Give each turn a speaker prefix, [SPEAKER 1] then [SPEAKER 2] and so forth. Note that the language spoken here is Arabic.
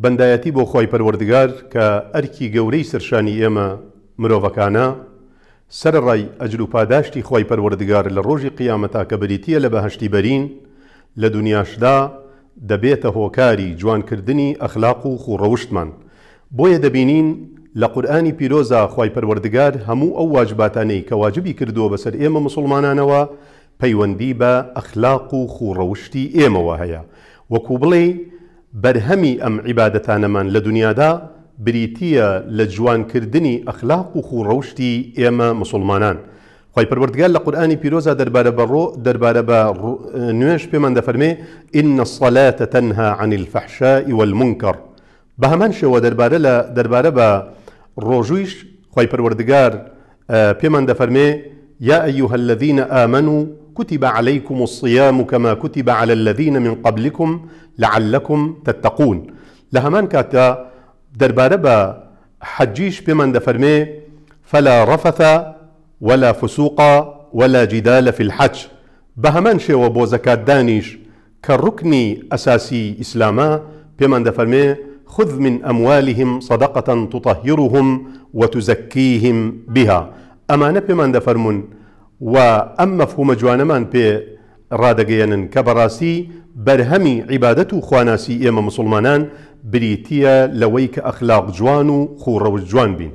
[SPEAKER 1] بەندایەتی بۆ خۆی پەروەردگار کە ئەرکی گەورەی سەرشانی ئێمە مرۆڤەکانە سەرڕای ئەجل و پاداشتی خۆی پەروەردگار لە ڕۆژی قیامەتا کە بریتە لە بەهشتی بەرین لە دنیاشدا دەبێتە هۆکاری جوانکردنی ئەخلاق و خوڕەوشتمان بۆیە دەبینین لە قورآانی پیرۆزا خی پەروەردگار هەموو ئەو واجباتانەی کە واجبی کردووە بەسەر ئێمە مسلمانانەوە پەیوەندی بە ئەخلاق و خوڕەوشتی ئێمەوە هەیە وەکو بڵێ بەرهەمی ئەم عیباەتانەمان لە دنیادا بریتە لە جوانکردنی ئەخلاق و خوڕەشتی ئێمە مسلمانان. خی پروردگار لە قورآانی پیرۆزا دەربارە بەڕۆ دەربارە بە نوێش پێمان دەفەرمێ ئینە سەلاتە تەنها عن الفەحشاء والمنکر. بە هەمان شێوە دەربارە در دەربارە بە ڕۆژویش خی پروردگار پێمان دەفەرمێ یا ئەیوهە الذینە ئامن و كتب عليكم الصيام كما كتب على الذين من قبلكم لعلكم تتقون لهمان كاتا درباره حجيش بمن دفرمي فلا رفث ولا فسوق ولا جدال في الحج بهمان شي وبو زكاة دانيش كركن أساسي إسلاما بمن دفرمي خذ من أموالهم صدقة تطهرهم وتزكيهم بها أمانة بمن دفرمون و ئەم مەفهومە جوانەمان پێ ڕدەگەیەنن کە بەڕاستی بەرهەمی عیبادەت و خواناسی ئێمە مسلمانان بریتە لەوەی کە ئەخلاق جوان و خوڕەوە جوان بین.